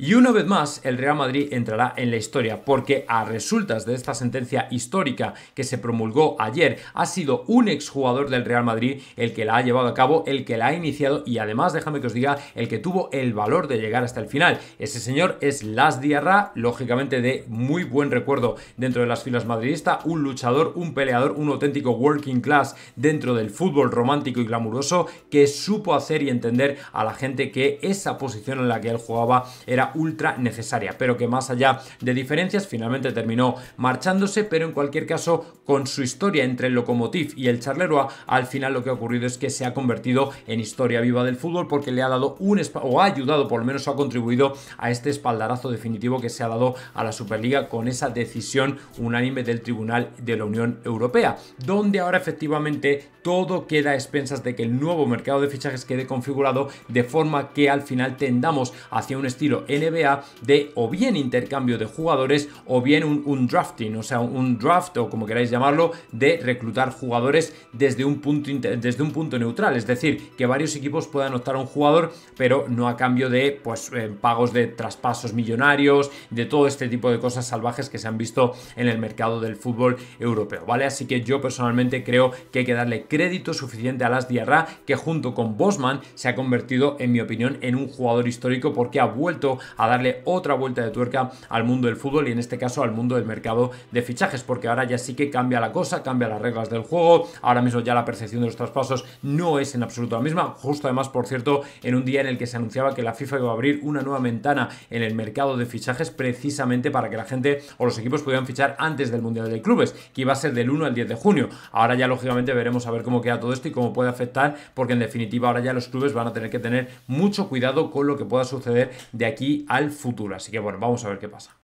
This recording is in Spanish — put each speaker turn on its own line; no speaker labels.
Y una vez más, el Real Madrid entrará en la historia, porque a resultas de esta sentencia histórica que se promulgó ayer, ha sido un exjugador del Real Madrid el que la ha llevado a cabo, el que la ha iniciado y además, déjame que os diga, el que tuvo el valor de llegar hasta el final. Ese señor es Las Diarra, lógicamente de muy buen recuerdo dentro de las filas madridistas, un luchador, un peleador, un auténtico working class dentro del fútbol romántico y glamuroso que supo hacer y entender a la gente que esa posición en la que él jugaba era ultra necesaria, pero que más allá de diferencias finalmente terminó marchándose, pero en cualquier caso con su historia entre el Lokomotiv y el Charleroi, al final lo que ha ocurrido es que se ha convertido en historia viva del fútbol porque le ha dado un o ha ayudado, por lo menos ha contribuido a este espaldarazo definitivo que se ha dado a la Superliga con esa decisión unánime del Tribunal de la Unión Europea, donde ahora efectivamente todo queda a expensas de que el nuevo mercado de fichajes quede configurado de forma que al final tendamos hacia un estilo NBA de o bien intercambio de jugadores o bien un, drafting, o sea, un draft o como queráis llamarlo, de reclutar jugadores desde un punto, desde un punto neutral, es decir, que varios equipos puedan optar a un jugador, pero no a cambio de pues eh, pagos de traspasos millonarios, de todo este tipo de cosas salvajes que se han visto en el mercado del fútbol europeo, ¿vale? Así que yo personalmente creo que hay que darle crédito suficiente a Las Diarra, que junto con Bosman se ha convertido, en mi opinión, en un jugador histórico porque ha vuelto a darle otra vuelta de tuerca al mundo del fútbol y en este caso al mundo del mercado de fichajes, porque ahora ya sí que cambia la cosa, cambia las reglas del juego, ahora mismo ya la percepción de los traspasos no es en absoluto la misma, justo además, por cierto, en un día en el que se anunciaba que la FIFA iba a abrir una nueva ventana en el mercado de fichajes precisamente para que la gente o los equipos pudieran fichar antes del Mundial de Clubes, que iba a ser del 1 al 10 de junio. Ahora ya lógicamente veremos a ver cómo queda todo esto y cómo puede afectar, porque en definitiva ahora ya los clubes van a tener que tener mucho cuidado con lo que pueda suceder de aquí al futuro. Así que bueno, vamos a ver qué pasa.